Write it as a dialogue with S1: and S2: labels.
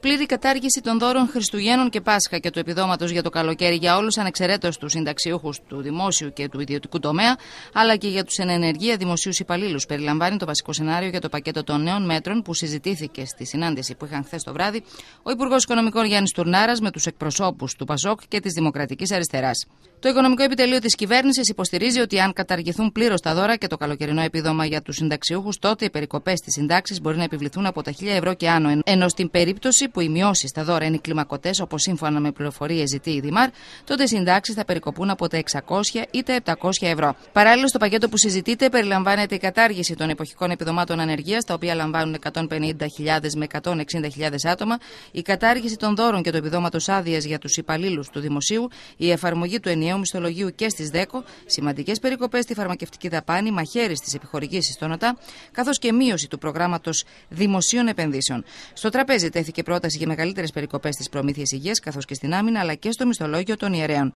S1: Πλήρη κατάργηση των δώρων Χριστουγέννων και Πάσχα και του επιδόματος για το καλοκαίρι για όλους ανεξαιρέτως τους συνταξιούχους του δημόσιου και του ιδιωτικού τομέα, αλλά και για τους ενεργεία δημοσίους υπαλλήλους, περιλαμβάνει το βασικό σενάριο για το πακέτο των νέων μέτρων που συζητήθηκε στη συνάντηση που είχαν χθες το βράδυ ο Υπουργός Οικονομικών Γιάννης Τουρνάρας με τους εκπροσώπους του ΠΑΣΟΚ και της Δημοκρατικής Αριστεράς. Το Οικονομικό Επιτελείο της Κυβέρνησης υποστηρίζει ότι αν καταργηθούν πλήρως τα δώρα και το καλοκαιρινό επίδομα για τους συνταξιούχους, τότε οι περικοπές τη συντάξεις μπορεί να επιβληθούν από τα 1000 ευρώ και άνω, ενώ στην περίπτωση που οι μειώσεις στα δώρα είναι κλιμακωτές, όπως σύμφωνα με πληροφορίες ζητεί η Δημάρ, τότε οι συντάξεις θα περικοπούν από τα 600 ή τα 700 ευρώ. Παράλληλα, στο πακέτο που συζητείτε περιλαμβάνεται η κατάργηση των εποχικών επιδομάτων ανεργίας, τα οποία λαμβάνουν 150.000 με 160.000 άτομα, η κατάργηση των δώρων και του επιδόματος άδειας για τους υπαλλήλους του Δημοσίου, η εφαρμογή του ενιαίου μισθολογίου και στις ΔΕΚΟ, σημαντικές περικοπές στη φαρμακευτική δαπάνη, μαχαίρι στις επιχορηγήσεις των ΟΤΑ, καθώς και μείωση του προγράμματος δημοσίων επενδύσεων. Στο τραπέζι τέθηκε πρώτα πρόταση για μεγαλύτερες περικοπές στις προμήθειες υγείας καθώς και στην άμυνα αλλά και στο μισθολόγιο των ιερέων.